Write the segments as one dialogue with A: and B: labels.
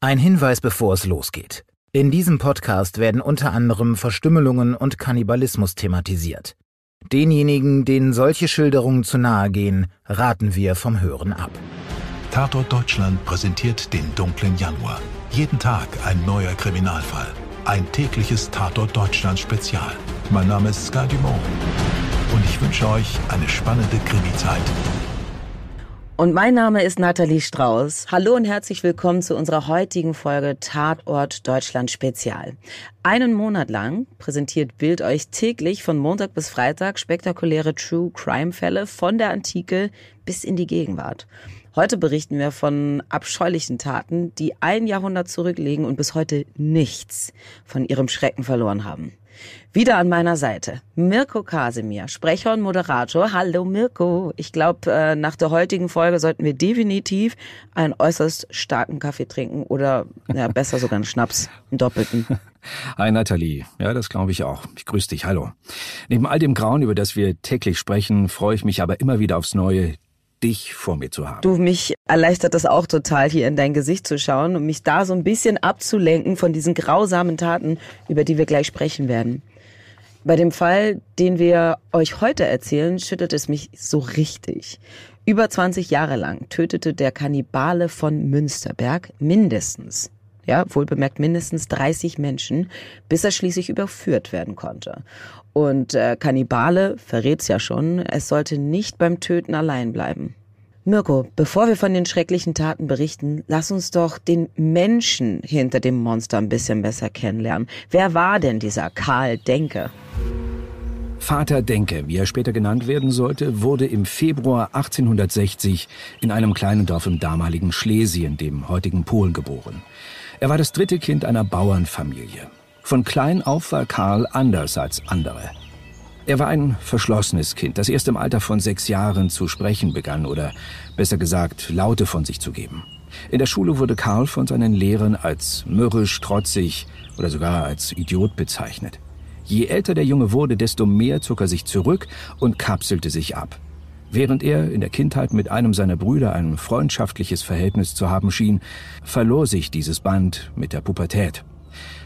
A: Ein Hinweis, bevor es losgeht. In diesem Podcast werden unter anderem Verstümmelungen und Kannibalismus thematisiert. Denjenigen, denen solche Schilderungen zu nahe gehen, raten wir vom Hören ab. Tatort Deutschland präsentiert den dunklen Januar. Jeden Tag ein neuer Kriminalfall. Ein tägliches Tatort Deutschland Spezial. Mein Name ist Sky Dumont und ich wünsche euch eine spannende Krimizeit. zeit
B: und mein Name ist Nathalie Strauß. Hallo und herzlich willkommen zu unserer heutigen Folge Tatort Deutschland Spezial. Einen Monat lang präsentiert Bild euch täglich von Montag bis Freitag spektakuläre True Crime Fälle von der Antike bis in die Gegenwart. Heute berichten wir von abscheulichen Taten, die ein Jahrhundert zurücklegen und bis heute nichts von ihrem Schrecken verloren haben. Wieder an meiner Seite Mirko Kasimir, Sprecher und Moderator. Hallo Mirko. Ich glaube, äh, nach der heutigen Folge sollten wir definitiv einen äußerst starken Kaffee trinken oder ja, besser sogar einen Schnaps, einen doppelten.
A: Hi Nathalie. Ja, das glaube ich auch. Ich grüße dich. Hallo. Neben all dem Grauen, über das wir täglich sprechen, freue ich mich aber immer wieder aufs Neue, dich vor mir zu haben.
B: Du, mich erleichtert das auch total, hier in dein Gesicht zu schauen und mich da so ein bisschen abzulenken von diesen grausamen Taten, über die wir gleich sprechen werden. Bei dem Fall, den wir euch heute erzählen, schüttet es mich so richtig. Über 20 Jahre lang tötete der Kannibale von Münsterberg mindestens ja, wohlbemerkt mindestens 30 Menschen, bis er schließlich überführt werden konnte. Und äh, Kannibale verrät's ja schon, es sollte nicht beim Töten allein bleiben. Mirko, bevor wir von den schrecklichen Taten berichten, lass uns doch den Menschen hinter dem Monster ein bisschen besser kennenlernen. Wer war denn dieser Karl Denke? Vater Denke, wie er später genannt werden sollte, wurde im Februar
A: 1860 in einem kleinen Dorf im damaligen Schlesien, dem heutigen Polen, geboren. Er war das dritte Kind einer Bauernfamilie. Von klein auf war Karl anders als andere. Er war ein verschlossenes Kind, das erst im Alter von sechs Jahren zu sprechen begann oder besser gesagt Laute von sich zu geben. In der Schule wurde Karl von seinen Lehrern als mürrisch, trotzig oder sogar als Idiot bezeichnet. Je älter der Junge wurde, desto mehr zog er sich zurück und kapselte sich ab. Während er in der Kindheit mit einem seiner Brüder ein freundschaftliches Verhältnis zu haben schien, verlor sich dieses Band mit der Pubertät.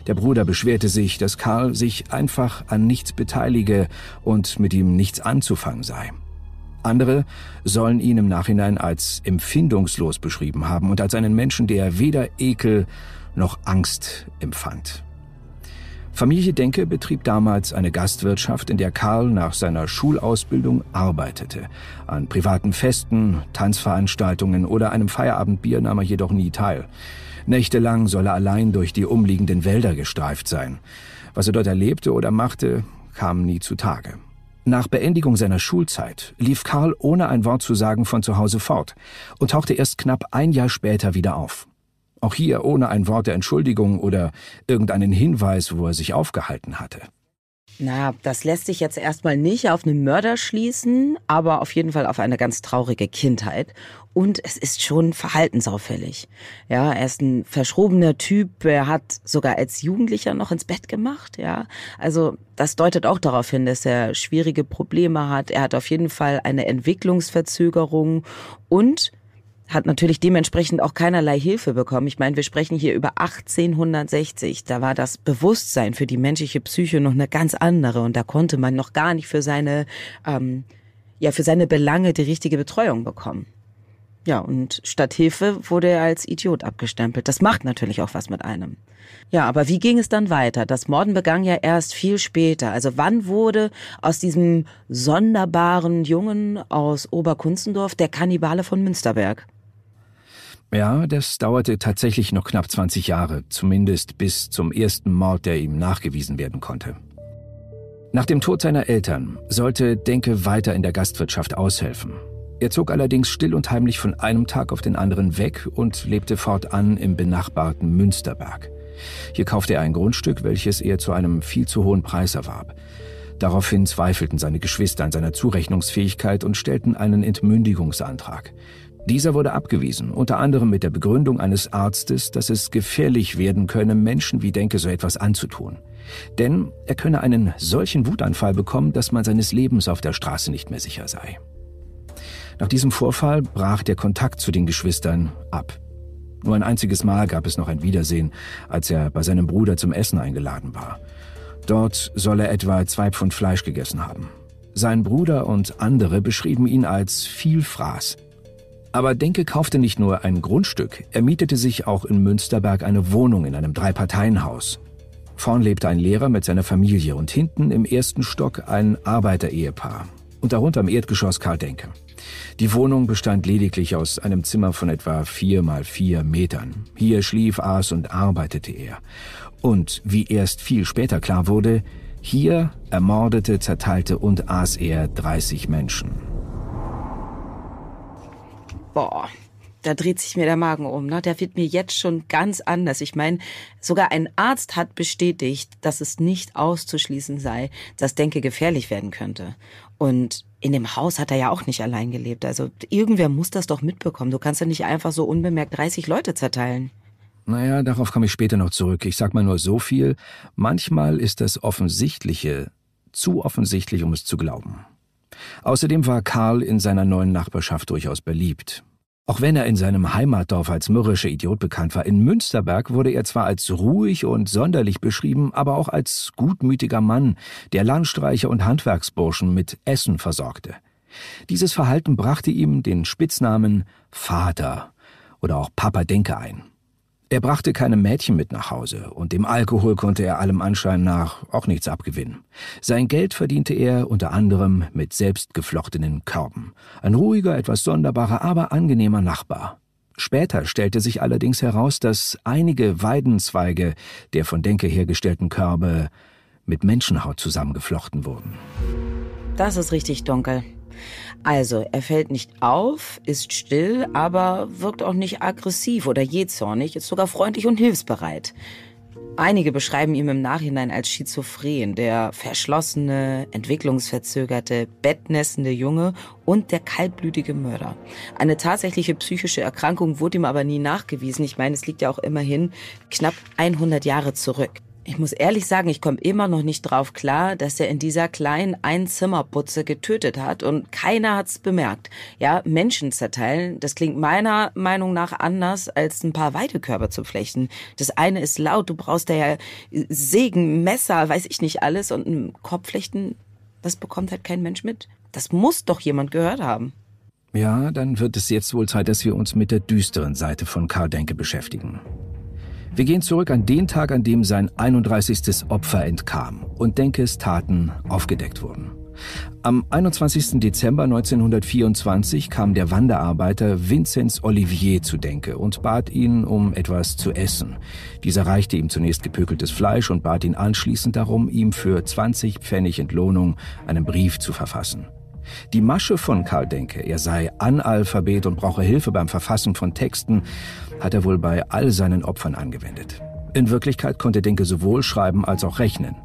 A: Der Bruder beschwerte sich, dass Karl sich einfach an nichts beteilige und mit ihm nichts anzufangen sei. Andere sollen ihn im Nachhinein als empfindungslos beschrieben haben und als einen Menschen, der weder Ekel noch Angst empfand. Familie Denke betrieb damals eine Gastwirtschaft, in der Karl nach seiner Schulausbildung arbeitete. An privaten Festen, Tanzveranstaltungen oder einem Feierabendbier nahm er jedoch nie teil. Nächtelang soll er allein durch die umliegenden Wälder gestreift sein. Was er dort erlebte oder machte, kam nie zutage. Nach Beendigung seiner Schulzeit lief Karl ohne ein Wort zu sagen von zu Hause fort und tauchte erst knapp ein Jahr später wieder auf. Auch hier ohne ein Wort der Entschuldigung oder irgendeinen Hinweis, wo er sich aufgehalten hatte.
B: Na, das lässt sich jetzt erstmal nicht auf einen Mörder schließen, aber auf jeden Fall auf eine ganz traurige Kindheit. Und es ist schon verhaltensauffällig. Ja, er ist ein verschrobener Typ, er hat sogar als Jugendlicher noch ins Bett gemacht, ja. Also, das deutet auch darauf hin, dass er schwierige Probleme hat. Er hat auf jeden Fall eine Entwicklungsverzögerung und hat natürlich dementsprechend auch keinerlei Hilfe bekommen. Ich meine, wir sprechen hier über 1860. Da war das Bewusstsein für die menschliche Psyche noch eine ganz andere und da konnte man noch gar nicht für seine, ähm, ja, für seine Belange die richtige Betreuung bekommen. Ja, und statt Hilfe wurde er als Idiot abgestempelt. Das macht natürlich auch was mit einem. Ja, aber wie ging es dann weiter? Das Morden begann ja erst viel später. Also wann wurde aus diesem sonderbaren Jungen aus Oberkunzendorf der Kannibale von Münsterberg?
A: Ja, das dauerte tatsächlich noch knapp 20 Jahre, zumindest bis zum ersten Mord, der ihm nachgewiesen werden konnte. Nach dem Tod seiner Eltern sollte Denke weiter in der Gastwirtschaft aushelfen. Er zog allerdings still und heimlich von einem Tag auf den anderen weg und lebte fortan im benachbarten Münsterberg. Hier kaufte er ein Grundstück, welches er zu einem viel zu hohen Preis erwarb. Daraufhin zweifelten seine Geschwister an seiner Zurechnungsfähigkeit und stellten einen Entmündigungsantrag. Dieser wurde abgewiesen, unter anderem mit der Begründung eines Arztes, dass es gefährlich werden könne, Menschen wie Denke so etwas anzutun. Denn er könne einen solchen Wutanfall bekommen, dass man seines Lebens auf der Straße nicht mehr sicher sei. Nach diesem Vorfall brach der Kontakt zu den Geschwistern ab. Nur ein einziges Mal gab es noch ein Wiedersehen, als er bei seinem Bruder zum Essen eingeladen war. Dort soll er etwa zwei Pfund Fleisch gegessen haben. Sein Bruder und andere beschrieben ihn als Vielfraß, aber Denke kaufte nicht nur ein Grundstück, er mietete sich auch in Münsterberg eine Wohnung in einem Dreiparteienhaus. Vorn lebte ein Lehrer mit seiner Familie und hinten im ersten Stock ein Arbeiterehepaar. Und darunter im Erdgeschoss Karl Denke. Die Wohnung bestand lediglich aus einem Zimmer von etwa vier mal vier Metern. Hier schlief, aß und arbeitete er. Und wie erst viel später klar wurde, hier ermordete, zerteilte und aß er 30 Menschen
B: boah, da dreht sich mir der Magen um. Ne? Der wird mir jetzt schon ganz anders. Ich meine, sogar ein Arzt hat bestätigt, dass es nicht auszuschließen sei, dass Denke gefährlich werden könnte. Und in dem Haus hat er ja auch nicht allein gelebt. Also irgendwer muss das doch mitbekommen. Du kannst ja nicht einfach so unbemerkt 30 Leute zerteilen. Naja,
A: darauf komme ich später noch zurück. Ich sag mal nur so viel. Manchmal ist das Offensichtliche zu offensichtlich, um es zu glauben. Außerdem war Karl in seiner neuen Nachbarschaft durchaus beliebt. Auch wenn er in seinem Heimatdorf als mürrischer Idiot bekannt war, in Münsterberg wurde er zwar als ruhig und sonderlich beschrieben, aber auch als gutmütiger Mann, der Landstreicher und Handwerksburschen mit Essen versorgte. Dieses Verhalten brachte ihm den Spitznamen Vater oder auch Papa Denke ein. Er brachte keine Mädchen mit nach Hause, und dem Alkohol konnte er allem Anschein nach auch nichts abgewinnen. Sein Geld verdiente er unter anderem mit selbstgeflochtenen Körben. Ein ruhiger, etwas sonderbarer, aber angenehmer Nachbar. Später stellte sich allerdings heraus, dass einige Weidenzweige der von Denke hergestellten Körbe mit Menschenhaut
B: zusammengeflochten wurden. Das ist richtig dunkel. Also, er fällt nicht auf, ist still, aber wirkt auch nicht aggressiv oder je zornig, ist sogar freundlich und hilfsbereit. Einige beschreiben ihn im Nachhinein als schizophren, der verschlossene, entwicklungsverzögerte, bettnässende Junge und der kaltblütige Mörder. Eine tatsächliche psychische Erkrankung wurde ihm aber nie nachgewiesen. Ich meine, es liegt ja auch immerhin knapp 100 Jahre zurück. Ich muss ehrlich sagen, ich komme immer noch nicht drauf klar, dass er in dieser kleinen Einzimmerputze getötet hat und keiner hat's bemerkt. Ja, Menschen zerteilen, das klingt meiner Meinung nach anders als ein paar Weidekörper zu flechten. Das eine ist laut, du brauchst da ja Segen, Messer, weiß ich nicht alles und ein Kopfflechten, das bekommt halt kein Mensch mit. Das muss doch jemand gehört haben.
A: Ja, dann wird es jetzt wohl Zeit, dass wir uns mit der düsteren Seite von Karl Denke beschäftigen. Wir gehen zurück an den Tag, an dem sein 31. Opfer entkam und Denkes Taten aufgedeckt wurden. Am 21. Dezember 1924 kam der Wanderarbeiter Vinzenz Olivier zu Denke und bat ihn um etwas zu essen. Dieser reichte ihm zunächst gepökeltes Fleisch und bat ihn anschließend darum, ihm für 20 Pfennig Entlohnung einen Brief zu verfassen. Die Masche von Karl Denke, er sei Analphabet und brauche Hilfe beim Verfassen von Texten, hat er wohl bei all seinen Opfern angewendet. In Wirklichkeit konnte Denke sowohl schreiben als auch rechnen.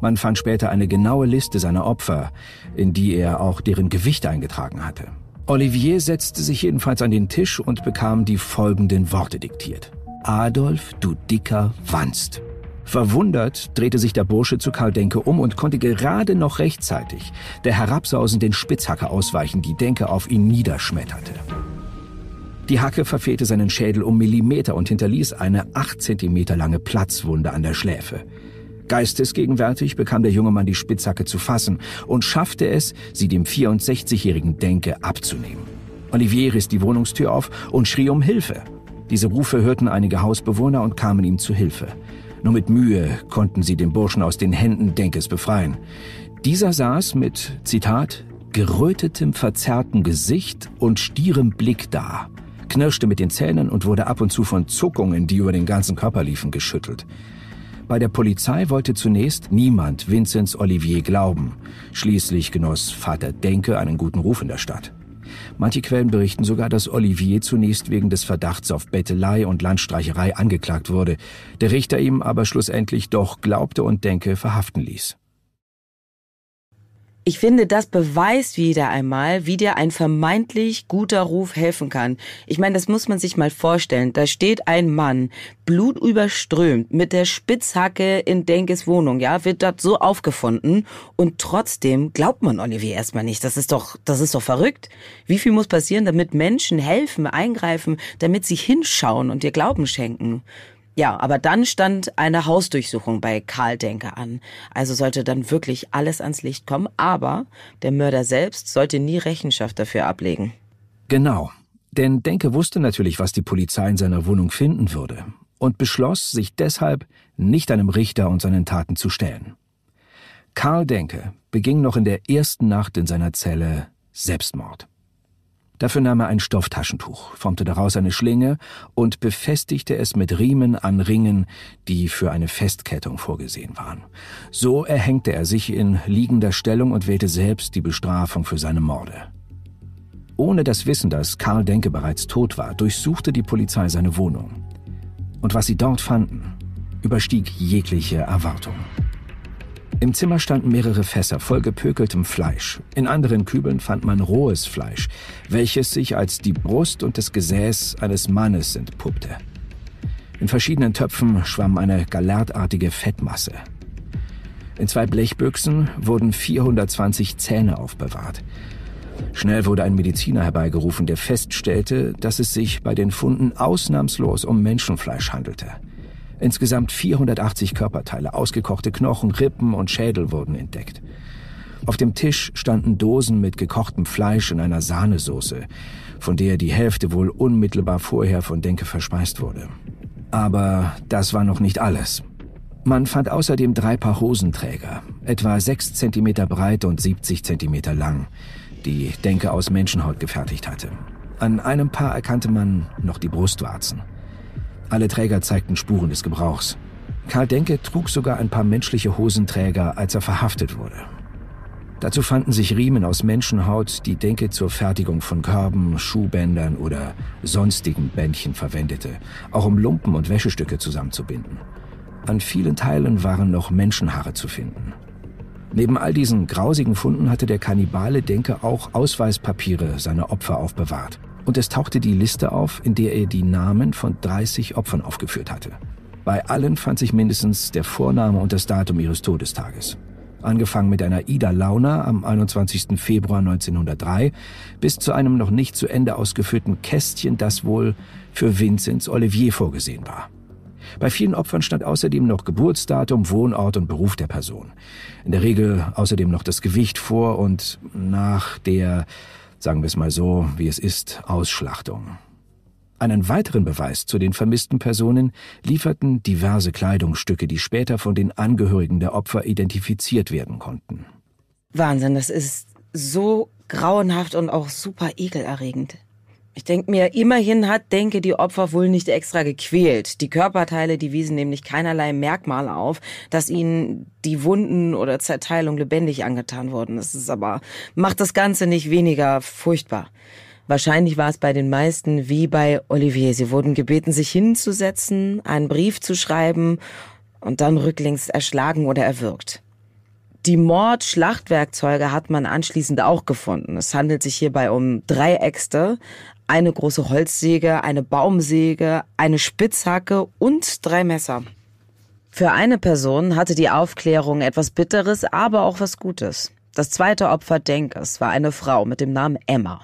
A: Man fand später eine genaue Liste seiner Opfer, in die er auch deren Gewicht eingetragen hatte. Olivier setzte sich jedenfalls an den Tisch und bekam die folgenden Worte diktiert. Adolf, du dicker Wanst. Verwundert drehte sich der Bursche zu Karl Denke um und konnte gerade noch rechtzeitig der herabsausenden Spitzhacke ausweichen, die Denke auf ihn niederschmetterte. Die Hacke verfehlte seinen Schädel um Millimeter und hinterließ eine acht Zentimeter lange Platzwunde an der Schläfe. Geistesgegenwärtig bekam der junge Mann die Spitzhacke zu fassen und schaffte es, sie dem 64-jährigen Denke abzunehmen. Olivier riss die Wohnungstür auf und schrie um Hilfe. Diese Rufe hörten einige Hausbewohner und kamen ihm zu Hilfe. Nur mit Mühe konnten sie den Burschen aus den Händen Denkes befreien. Dieser saß mit, Zitat, gerötetem, verzerrtem Gesicht und stierem Blick da, knirschte mit den Zähnen und wurde ab und zu von Zuckungen, die über den ganzen Körper liefen, geschüttelt. Bei der Polizei wollte zunächst niemand Vinzenz Olivier glauben. Schließlich genoss Vater Denke einen guten Ruf in der Stadt. Manche Quellen berichten sogar, dass Olivier zunächst wegen des Verdachts auf Bettelei und Landstreicherei angeklagt wurde, der Richter ihm aber schlussendlich doch glaubte und Denke verhaften ließ.
B: Ich finde, das beweist wieder einmal, wie dir ein vermeintlich guter Ruf helfen kann. Ich meine, das muss man sich mal vorstellen. Da steht ein Mann, blutüberströmt, mit der Spitzhacke in Denkes Wohnung, ja, wird dort so aufgefunden und trotzdem glaubt man Olivier erstmal nicht. Das ist doch, das ist doch verrückt. Wie viel muss passieren, damit Menschen helfen, eingreifen, damit sie hinschauen und dir Glauben schenken? Ja, aber dann stand eine Hausdurchsuchung bei Karl Denker an. Also sollte dann wirklich alles ans Licht kommen, aber der Mörder selbst sollte nie Rechenschaft dafür ablegen.
A: Genau. Denn Denke wusste natürlich, was die Polizei in seiner Wohnung finden würde und beschloss, sich deshalb nicht einem Richter und seinen Taten zu stellen. Karl Denke beging noch in der ersten Nacht in seiner Zelle Selbstmord. Dafür nahm er ein Stofftaschentuch, formte daraus eine Schlinge und befestigte es mit Riemen an Ringen, die für eine Festkettung vorgesehen waren. So erhängte er sich in liegender Stellung und wählte selbst die Bestrafung für seine Morde. Ohne das Wissen, dass Karl Denke bereits tot war, durchsuchte die Polizei seine Wohnung. Und was sie dort fanden, überstieg jegliche Erwartungen. Im Zimmer standen mehrere Fässer voll gepökeltem Fleisch. In anderen Kübeln fand man rohes Fleisch, welches sich als die Brust und das Gesäß eines Mannes entpuppte. In verschiedenen Töpfen schwamm eine galertartige Fettmasse. In zwei Blechbüchsen wurden 420 Zähne aufbewahrt. Schnell wurde ein Mediziner herbeigerufen, der feststellte, dass es sich bei den Funden ausnahmslos um Menschenfleisch handelte. Insgesamt 480 Körperteile, ausgekochte Knochen, Rippen und Schädel wurden entdeckt. Auf dem Tisch standen Dosen mit gekochtem Fleisch in einer Sahnesoße, von der die Hälfte wohl unmittelbar vorher von Denke verspeist wurde. Aber das war noch nicht alles. Man fand außerdem drei Paar Hosenträger, etwa 6 cm breit und 70 cm lang, die Denke aus Menschenhaut gefertigt hatte. An einem Paar erkannte man noch die Brustwarzen. Alle Träger zeigten Spuren des Gebrauchs. Karl Denke trug sogar ein paar menschliche Hosenträger, als er verhaftet wurde. Dazu fanden sich Riemen aus Menschenhaut, die Denke zur Fertigung von Körben, Schuhbändern oder sonstigen Bändchen verwendete, auch um Lumpen und Wäschestücke zusammenzubinden. An vielen Teilen waren noch Menschenhaare zu finden. Neben all diesen grausigen Funden hatte der Kannibale Denke auch Ausweispapiere seiner Opfer aufbewahrt und es tauchte die Liste auf, in der er die Namen von 30 Opfern aufgeführt hatte. Bei allen fand sich mindestens der Vorname und das Datum ihres Todestages. Angefangen mit einer Ida Launer am 21. Februar 1903 bis zu einem noch nicht zu Ende ausgeführten Kästchen, das wohl für Vinzenz Olivier vorgesehen war. Bei vielen Opfern stand außerdem noch Geburtsdatum, Wohnort und Beruf der Person. In der Regel außerdem noch das Gewicht vor und nach der sagen wir es mal so, wie es ist, Ausschlachtung. Einen weiteren Beweis zu den vermissten Personen lieferten diverse Kleidungsstücke, die später von den Angehörigen der Opfer identifiziert werden konnten.
B: Wahnsinn, das ist so grauenhaft und auch super ekelerregend. Ich denke mir, immerhin hat Denke die Opfer wohl nicht extra gequält. Die Körperteile, die wiesen nämlich keinerlei Merkmal auf, dass ihnen die Wunden oder Zerteilung lebendig angetan wurden. Das ist aber, macht das Ganze nicht weniger furchtbar. Wahrscheinlich war es bei den meisten wie bei Olivier. Sie wurden gebeten, sich hinzusetzen, einen Brief zu schreiben und dann rücklings erschlagen oder erwürgt. Die Mordschlachtwerkzeuge hat man anschließend auch gefunden. Es handelt sich hierbei um drei Äxte, eine große Holzsäge, eine Baumsäge, eine Spitzhacke und drei Messer. Für eine Person hatte die Aufklärung etwas Bitteres, aber auch was Gutes. Das zweite Opfer Denkers war eine Frau mit dem Namen Emma.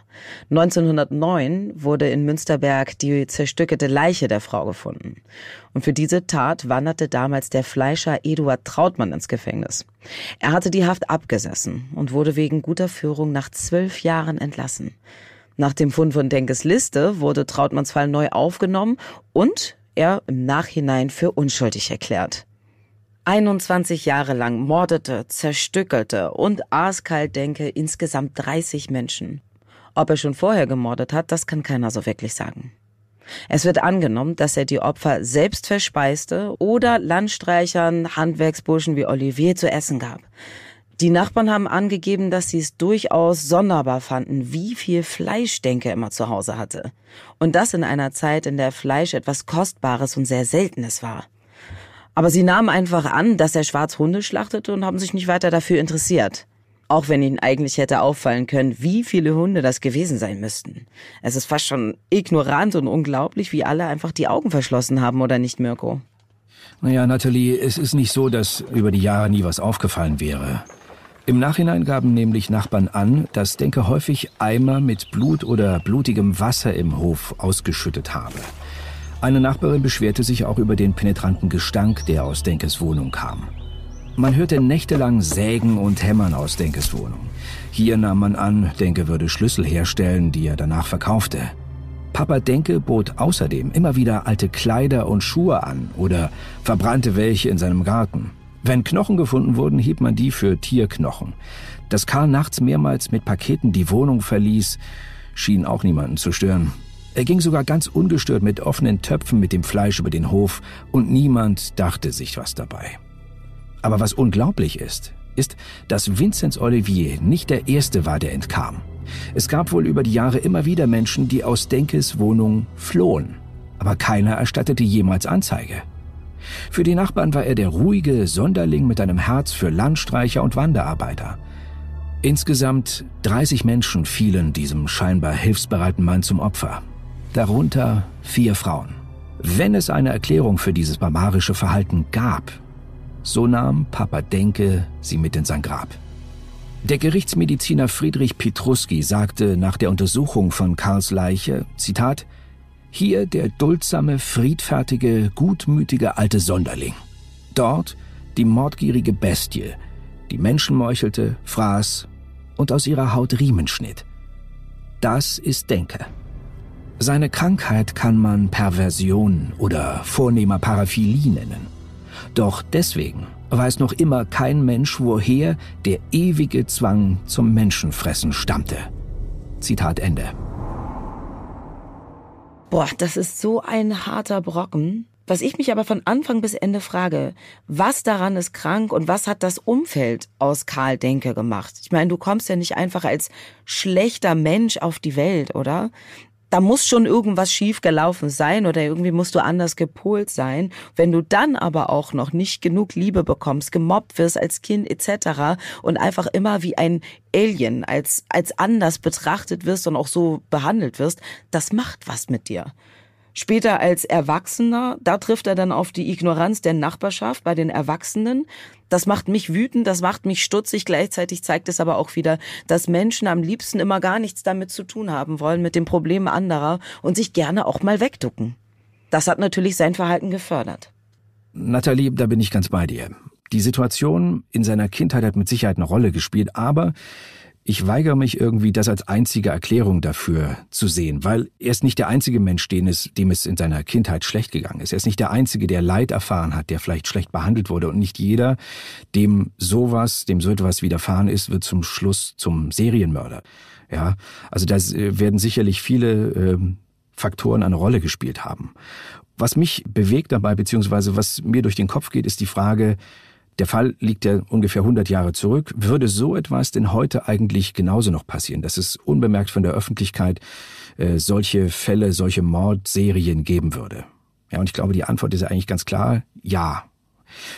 B: 1909 wurde in Münsterberg die zerstückelte Leiche der Frau gefunden. Und für diese Tat wanderte damals der Fleischer Eduard Trautmann ins Gefängnis. Er hatte die Haft abgesessen und wurde wegen guter Führung nach zwölf Jahren entlassen. Nach dem Fund von Denkes Liste wurde Trautmanns Fall neu aufgenommen und er im Nachhinein für unschuldig erklärt. 21 Jahre lang mordete, zerstückelte und aß askalt Denke insgesamt 30 Menschen. Ob er schon vorher gemordet hat, das kann keiner so wirklich sagen. Es wird angenommen, dass er die Opfer selbst verspeiste oder Landstreichern, Handwerksburschen wie Olivier zu essen gab. Die Nachbarn haben angegeben, dass sie es durchaus sonderbar fanden, wie viel Fleisch Denke immer zu Hause hatte. Und das in einer Zeit, in der Fleisch etwas Kostbares und sehr Seltenes war. Aber sie nahmen einfach an, dass er Schwarzhunde schlachtete und haben sich nicht weiter dafür interessiert. Auch wenn ihnen eigentlich hätte auffallen können, wie viele Hunde das gewesen sein müssten. Es ist fast schon ignorant und unglaublich, wie alle einfach die Augen verschlossen haben, oder nicht, Mirko?
A: Naja, Nathalie, es ist nicht so, dass über die Jahre nie was aufgefallen wäre. Im Nachhinein gaben nämlich Nachbarn an, dass Denke häufig Eimer mit Blut oder blutigem Wasser im Hof ausgeschüttet habe. Eine Nachbarin beschwerte sich auch über den penetranten Gestank, der aus Denkes Wohnung kam. Man hörte nächtelang Sägen und Hämmern aus Denkes Wohnung. Hier nahm man an, Denke würde Schlüssel herstellen, die er danach verkaufte. Papa Denke bot außerdem immer wieder alte Kleider und Schuhe an oder verbrannte welche in seinem Garten. Wenn Knochen gefunden wurden, hielt man die für Tierknochen. Dass Karl nachts mehrmals mit Paketen die Wohnung verließ, schien auch niemanden zu stören. Er ging sogar ganz ungestört mit offenen Töpfen mit dem Fleisch über den Hof und niemand dachte sich was dabei. Aber was unglaublich ist, ist, dass Vinzenz Olivier nicht der Erste war, der entkam. Es gab wohl über die Jahre immer wieder Menschen, die aus Denkes Wohnung flohen. Aber keiner erstattete jemals Anzeige. Für die Nachbarn war er der ruhige Sonderling mit einem Herz für Landstreicher und Wanderarbeiter. Insgesamt 30 Menschen fielen diesem scheinbar hilfsbereiten Mann zum Opfer. Darunter vier Frauen. Wenn es eine Erklärung für dieses barbarische Verhalten gab, so nahm Papa Denke sie mit in sein Grab. Der Gerichtsmediziner Friedrich Petruski sagte nach der Untersuchung von Karls Leiche, Zitat, hier der duldsame, friedfertige, gutmütige alte Sonderling. Dort die mordgierige Bestie, die Menschen meuchelte, fraß und aus ihrer Haut Riemen schnitt. Das ist Denke. Seine Krankheit kann man Perversion oder vornehmer Paraphilie nennen. Doch deswegen weiß noch immer kein Mensch, woher der ewige Zwang zum Menschenfressen stammte. Zitat Ende.
B: Boah, das ist so ein harter Brocken. Was ich mich aber von Anfang bis Ende frage, was daran ist krank und was hat das Umfeld aus Karl Denke gemacht? Ich meine, du kommst ja nicht einfach als schlechter Mensch auf die Welt, oder? da muss schon irgendwas schief gelaufen sein oder irgendwie musst du anders gepolt sein. Wenn du dann aber auch noch nicht genug Liebe bekommst, gemobbt wirst als Kind etc. und einfach immer wie ein Alien als als anders betrachtet wirst und auch so behandelt wirst, das macht was mit dir. Später als Erwachsener, da trifft er dann auf die Ignoranz der Nachbarschaft bei den Erwachsenen. Das macht mich wütend, das macht mich stutzig. Gleichzeitig zeigt es aber auch wieder, dass Menschen am liebsten immer gar nichts damit zu tun haben wollen, mit den Problemen anderer und sich gerne auch mal wegducken. Das hat natürlich sein Verhalten gefördert.
A: Nathalie, da bin ich ganz bei dir. Die Situation in seiner Kindheit hat mit Sicherheit eine Rolle gespielt, aber ich weigere mich irgendwie, das als einzige Erklärung dafür zu sehen, weil er ist nicht der einzige Mensch, dem es, dem es in seiner Kindheit schlecht gegangen ist. Er ist nicht der einzige, der Leid erfahren hat, der vielleicht schlecht behandelt wurde. Und nicht jeder, dem sowas, dem so etwas widerfahren ist, wird zum Schluss zum Serienmörder. Ja, also da äh, werden sicherlich viele äh, Faktoren eine Rolle gespielt haben. Was mich bewegt dabei, beziehungsweise was mir durch den Kopf geht, ist die Frage, der Fall liegt ja ungefähr 100 Jahre zurück. Würde so etwas denn heute eigentlich genauso noch passieren, dass es unbemerkt von der Öffentlichkeit äh, solche Fälle, solche Mordserien geben würde? Ja, und ich glaube, die Antwort ist ja eigentlich ganz klar, ja.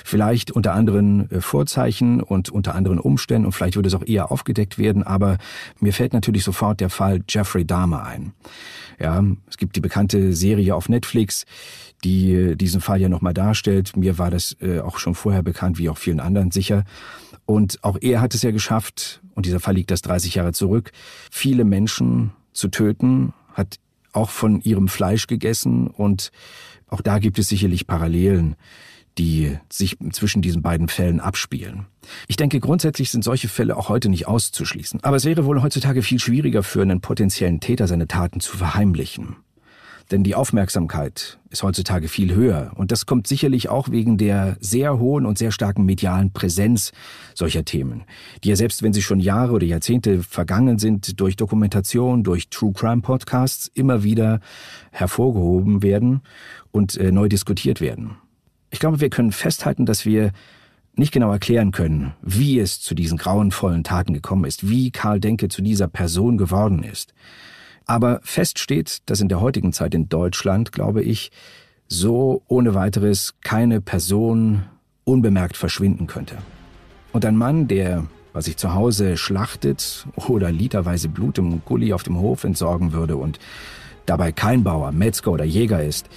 A: Vielleicht unter anderen äh, Vorzeichen und unter anderen Umständen und vielleicht würde es auch eher aufgedeckt werden, aber mir fällt natürlich sofort der Fall Jeffrey Dahmer ein. Ja, es gibt die bekannte Serie auf Netflix, die diesen Fall ja nochmal darstellt. Mir war das äh, auch schon vorher bekannt, wie auch vielen anderen sicher. Und auch er hat es ja geschafft, und dieser Fall liegt das 30 Jahre zurück, viele Menschen zu töten, hat auch von ihrem Fleisch gegessen und auch da gibt es sicherlich Parallelen, die sich zwischen diesen beiden Fällen abspielen. Ich denke, grundsätzlich sind solche Fälle auch heute nicht auszuschließen. Aber es wäre wohl heutzutage viel schwieriger für einen potenziellen Täter, seine Taten zu verheimlichen. Denn die Aufmerksamkeit ist heutzutage viel höher. Und das kommt sicherlich auch wegen der sehr hohen und sehr starken medialen Präsenz solcher Themen, die ja selbst wenn sie schon Jahre oder Jahrzehnte vergangen sind, durch Dokumentation, durch True Crime Podcasts immer wieder hervorgehoben werden und äh, neu diskutiert werden. Ich glaube, wir können festhalten, dass wir nicht genau erklären können, wie es zu diesen grauenvollen Taten gekommen ist, wie Karl Denke zu dieser Person geworden ist. Aber fest steht, dass in der heutigen Zeit in Deutschland, glaube ich, so ohne weiteres keine Person unbemerkt verschwinden könnte. Und ein Mann, der was sich zu Hause schlachtet oder literweise Blut im Gully auf dem Hof entsorgen würde und dabei kein Bauer, Metzger oder Jäger ist,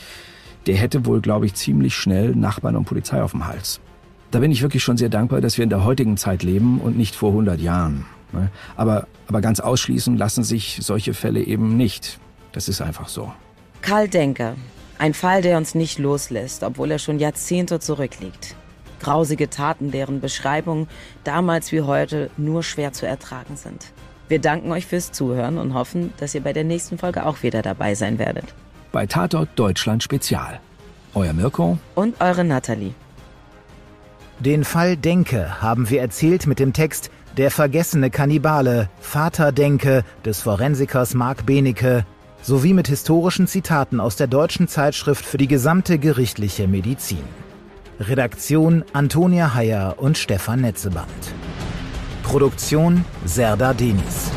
A: der hätte wohl, glaube ich, ziemlich schnell Nachbarn und Polizei auf dem Hals. Da bin ich wirklich schon sehr dankbar, dass wir in der heutigen Zeit leben und nicht vor 100 Jahren. Ne? Aber, aber ganz ausschließen lassen sich solche Fälle eben nicht. Das ist einfach so.
B: Karl Denker. Ein Fall, der uns nicht loslässt, obwohl er schon Jahrzehnte zurückliegt. Grausige Taten, deren Beschreibung damals wie heute nur schwer zu ertragen sind. Wir danken euch fürs Zuhören und hoffen, dass ihr bei der nächsten Folge auch wieder dabei sein werdet.
A: Bei Tatort Deutschland Spezial. Euer Mirko und eure
B: Nathalie. Den Fall Denke haben wir erzählt mit dem Text der vergessene Kannibale, Vater Denke des Forensikers Marc Benecke
A: sowie mit historischen Zitaten aus der deutschen Zeitschrift für die gesamte gerichtliche Medizin. Redaktion Antonia Heyer und Stefan Netzeband. Produktion Serda Denis.